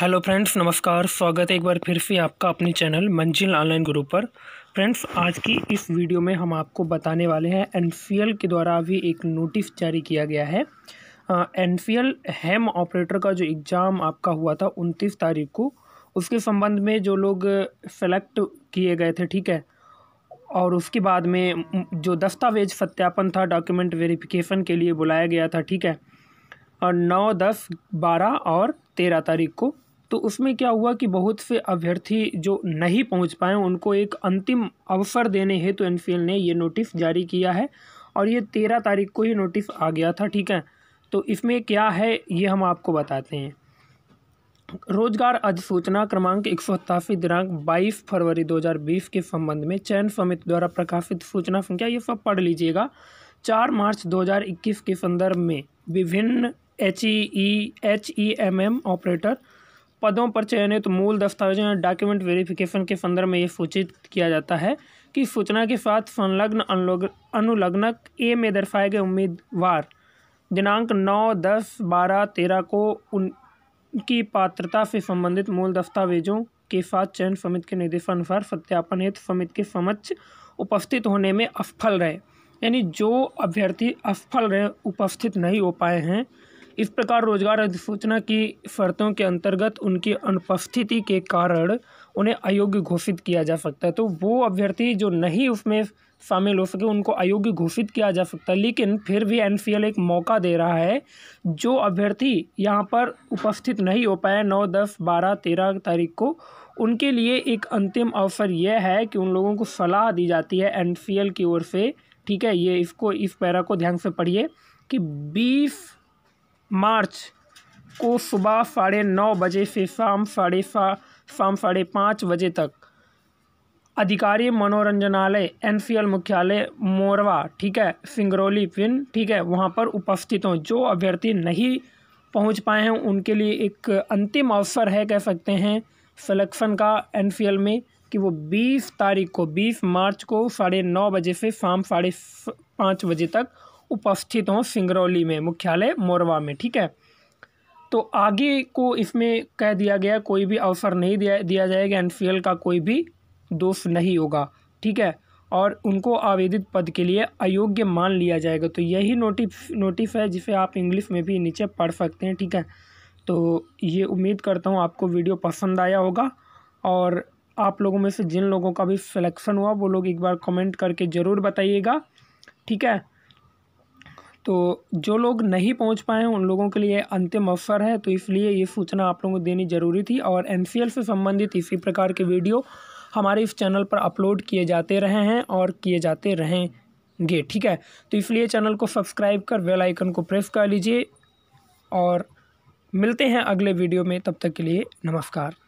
hello friends नमस्कार स्वागत है एक बार फिर से आपका अपने चैनल मंजिल ऑनलाइन ग्रुप पर फ्रेंड्स आज की इस वीडियो में हम आपको बताने वाले हैं एन के द्वारा अभी एक नोटिस जारी किया गया है एन हैम ऑपरेटर का जो एग्ज़ाम आपका हुआ था उनतीस तारीख को उसके संबंध में जो लोग सेलेक्ट किए गए थे ठीक है और उसके बाद में जो दस्तावेज सत्यापन था डॉक्यूमेंट वेरिफिकेशन के लिए बुलाया गया था ठीक है और नौ दस बारह और तेरह तारीख को तो उसमें क्या हुआ कि बहुत से अभ्यर्थी जो नहीं पहुंच पाए उनको एक अंतिम अवसर देने हेतु तो एन ने ये नोटिस जारी किया है और ये तेरह तारीख को ही नोटिस आ गया था ठीक है तो इसमें क्या है ये हम आपको बताते हैं रोजगार अधिसूचना क्रमांक एक सौ दिनांक बाईस फरवरी 2020 के संबंध में चयन समिति द्वारा प्रकाशित सूचना संख्या ये सब पढ़ लीजिएगा चार मार्च 2021 के संदर्भ में विभिन्न H E H E M M operator पदों पर चयनित मूल दस्तावेजों या डॉक्यूमेंट वेरिफिकेशन के संदर्भ में ये सूचित किया जाता है कि सूचना के साथ संलग्न अनुलग्नक ए में दर्शाए गए उम्मीदवार दिनांक नौ दस बारह तेरह को उनकी पात्रता से संबंधित मूल दस्तावेजों के साथ चयन समिति के निर्देशानुसार सत्यापन हेतु समिति के समक्ष उपस्थित होने में असफल रहे यानी जो अभ्यर्थी असफल रहे उपस्थित नहीं हो पाए हैं इस प्रकार रोजगार अधिसूचना की शर्तों के अंतर्गत उनकी अनुपस्थिति के कारण उन्हें अयोग्य घोषित किया जा सकता है तो वो अभ्यर्थी जो नहीं उसमें शामिल हो सके उनको अयोग्य घोषित किया जा सकता है लेकिन फिर भी एन एक मौका दे रहा है जो अभ्यर्थी यहाँ पर उपस्थित नहीं हो पाए नौ दस बारह तेरह तारीख को उनके लिए एक अंतिम अवसर यह है कि उन लोगों को सलाह दी जाती है एन की ओर से ठीक है ये इसको इस पैरा को ध्यान से पढ़िए कि बीस मार्च को सुबह साढ़े नौ बजे से शाम साढ़े सा शाम साढ़े पाँच बजे तक अधिकारी मनोरंजनालय एन मुख्यालय मोरवा ठीक है सिंगरौली पिन ठीक है वहाँ पर उपस्थित हों जो अभ्यर्थी नहीं पहुँच पाए हैं उनके लिए एक अंतिम अवसर है कह सकते हैं सिलेक्शन का एन में कि वो बीस तारीख को बीस मार्च को साढ़े नौ बजे से शाम साढ़े पाँच बजे तक उपस्थित हों सिंगरौली में मुख्यालय मोरवा में ठीक है तो आगे को इसमें कह दिया गया कोई भी अवसर नहीं दिया दिया जाएगा एन का कोई भी दोष नहीं होगा ठीक है और उनको आवेदित पद के लिए अयोग्य मान लिया जाएगा तो यही नोटिस नोटिस है जिसे आप इंग्लिश में भी नीचे पढ़ सकते हैं ठीक है तो ये उम्मीद करता हूँ आपको वीडियो पसंद आया होगा और आप लोगों में से जिन लोगों का भी सिलेक्शन हुआ वो लोग एक बार कमेंट करके ज़रूर बताइएगा ठीक है तो जो लोग नहीं पहुंच पाए उन लोगों के लिए अंतिम अवसर है तो इसलिए ये सूचना आप लोगों को देनी ज़रूरी थी और एन से संबंधित इसी प्रकार के वीडियो हमारे इस चैनल पर अपलोड किए जाते रहे हैं और किए जाते रहेंगे ठीक है तो इसलिए चैनल को सब्सक्राइब कर वेलाइकन आइकन को प्रेस कर लीजिए और मिलते हैं अगले वीडियो में तब तक के लिए नमस्कार